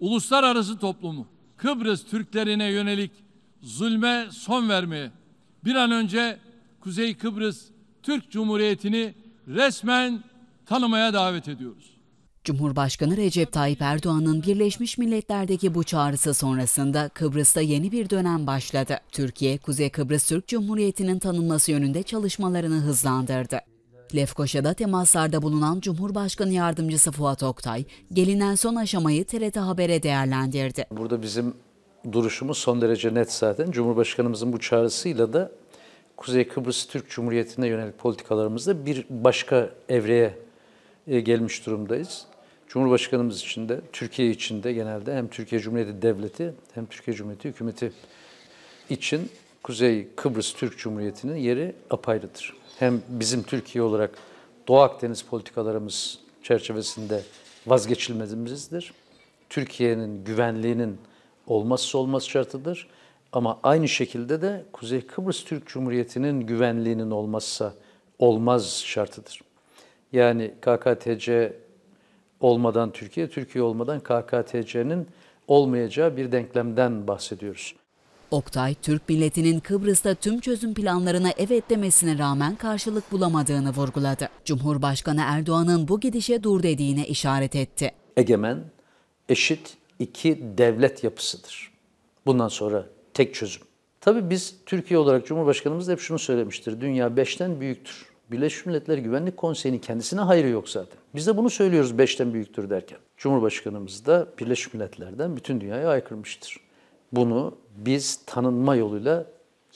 uluslararası toplumu Kıbrıs Türklerine yönelik zulme son vermeye, bir an önce Kuzey Kıbrıs Türk Cumhuriyeti'ni resmen tanımaya davet ediyoruz. Cumhurbaşkanı Recep Tayyip Erdoğan'ın Birleşmiş Milletler'deki bu çağrısı sonrasında Kıbrıs'ta yeni bir dönem başladı. Türkiye, Kuzey Kıbrıs Türk Cumhuriyeti'nin tanınması yönünde çalışmalarını hızlandırdı. Lefkoşa'da temaslarda bulunan Cumhurbaşkanı Yardımcısı Fuat Oktay, gelinen son aşamayı TRT Haber'e değerlendirdi. Burada bizim duruşumuz son derece net zaten. Cumhurbaşkanımızın bu çağrısıyla da Kuzey Kıbrıs Türk Cumhuriyeti'ne yönelik politikalarımızda bir başka evreye e, gelmiş durumdayız. Cumhurbaşkanımız için de, Türkiye için de genelde hem Türkiye Cumhuriyeti Devleti hem Türkiye Cumhuriyeti Hükümeti için Kuzey Kıbrıs Türk Cumhuriyeti'nin yeri apayrıdır. Hem bizim Türkiye olarak Doğu Akdeniz politikalarımız çerçevesinde vazgeçilmezimizdir. Türkiye'nin güvenliğinin olmazsa olmaz şartıdır. Ama aynı şekilde de Kuzey Kıbrıs Türk Cumhuriyeti'nin güvenliğinin olmazsa olmaz şartıdır. Yani KKTC olmadan Türkiye, Türkiye olmadan KKTC'nin olmayacağı bir denklemden bahsediyoruz. Oktay, Türk milletinin Kıbrıs'ta tüm çözüm planlarına evet demesine rağmen karşılık bulamadığını vurguladı. Cumhurbaşkanı Erdoğan'ın bu gidişe dur dediğine işaret etti. Egemen, eşit iki devlet yapısıdır. Bundan sonra tek çözüm. Tabii biz Türkiye olarak Cumhurbaşkanımız hep şunu söylemiştir. Dünya beşten büyüktür. Birleşmiş Milletler Güvenlik Konseyi'nin kendisine hayrı yok zaten. Biz de bunu söylüyoruz beşten büyüktür derken. Cumhurbaşkanımız da Birleşmiş Milletler'den bütün dünyaya aykırmıştır bunu biz tanınma yoluyla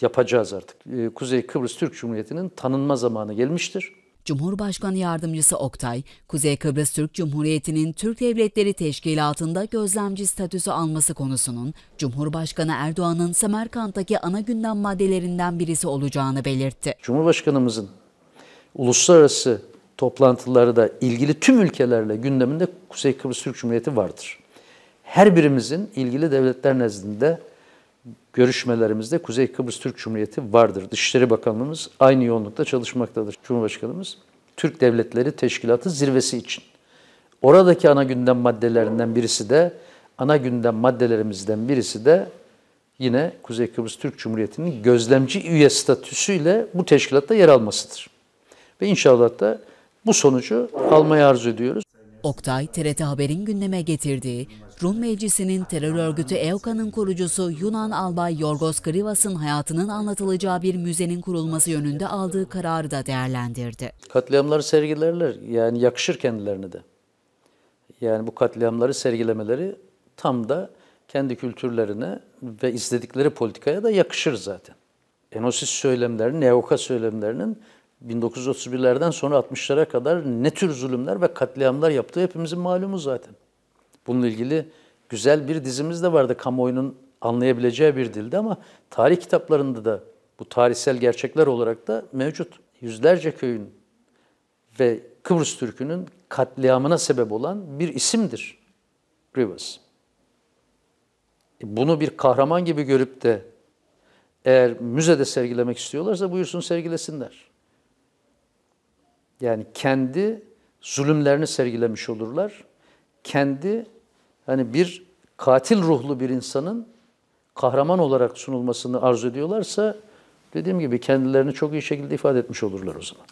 yapacağız artık. Ee, Kuzey Kıbrıs Türk Cumhuriyeti'nin tanınma zamanı gelmiştir. Cumhurbaşkanı Yardımcısı Oktay, Kuzey Kıbrıs Türk Cumhuriyeti'nin Türk Devletleri Teşkilatı'nda gözlemci statüsü alması konusunun Cumhurbaşkanı Erdoğan'ın Semerkant'taki ana gündem maddelerinden birisi olacağını belirtti. Cumhurbaşkanımızın uluslararası toplantılarda ilgili tüm ülkelerle gündeminde Kuzey Kıbrıs Türk Cumhuriyeti vardır her birimizin ilgili devletler nezdinde görüşmelerimizde Kuzey Kıbrıs Türk Cumhuriyeti vardır. Dışişleri Bakanlığımız aynı yoğunlukta çalışmaktadır. Cumhurbaşkanımız Türk Devletleri Teşkilatı zirvesi için. Oradaki ana gündem maddelerinden birisi de ana gündem maddelerimizden birisi de yine Kuzey Kıbrıs Türk Cumhuriyeti'nin gözlemci üye statüsüyle bu teşkilatta yer almasıdır. Ve inşallah da bu sonucu almayı arzu ediyoruz. Oktay, TRT Haber'in gündeme getirdiği Rum Meclisi'nin terör örgütü EOKA'nın kurucusu Yunan albay Yorgos Krivas'ın hayatının anlatılacağı bir müzenin kurulması yönünde aldığı kararı da değerlendirdi. Katliamları sergilerler yani yakışır kendilerine de. Yani bu katliamları sergilemeleri tam da kendi kültürlerine ve izledikleri politikaya da yakışır zaten. Enosis söylemlerinin, EOKA söylemlerinin 1931'lerden sonra 60'lara kadar ne tür zulümler ve katliamlar yaptığı hepimizin malumu zaten. Bununla ilgili güzel bir dizimiz de vardı kamuoyunun anlayabileceği bir dilde ama tarih kitaplarında da bu tarihsel gerçekler olarak da mevcut. Yüzlerce köyün ve Kıbrıs Türk'ünün katliamına sebep olan bir isimdir Rivas. E, bunu bir kahraman gibi görüp de eğer müzede sergilemek istiyorlarsa buyursun sergilesinler. Yani kendi zulümlerini sergilemiş olurlar. Kendi hani bir katil ruhlu bir insanın kahraman olarak sunulmasını arzu ediyorlarsa dediğim gibi kendilerini çok iyi şekilde ifade etmiş olurlar o zaman.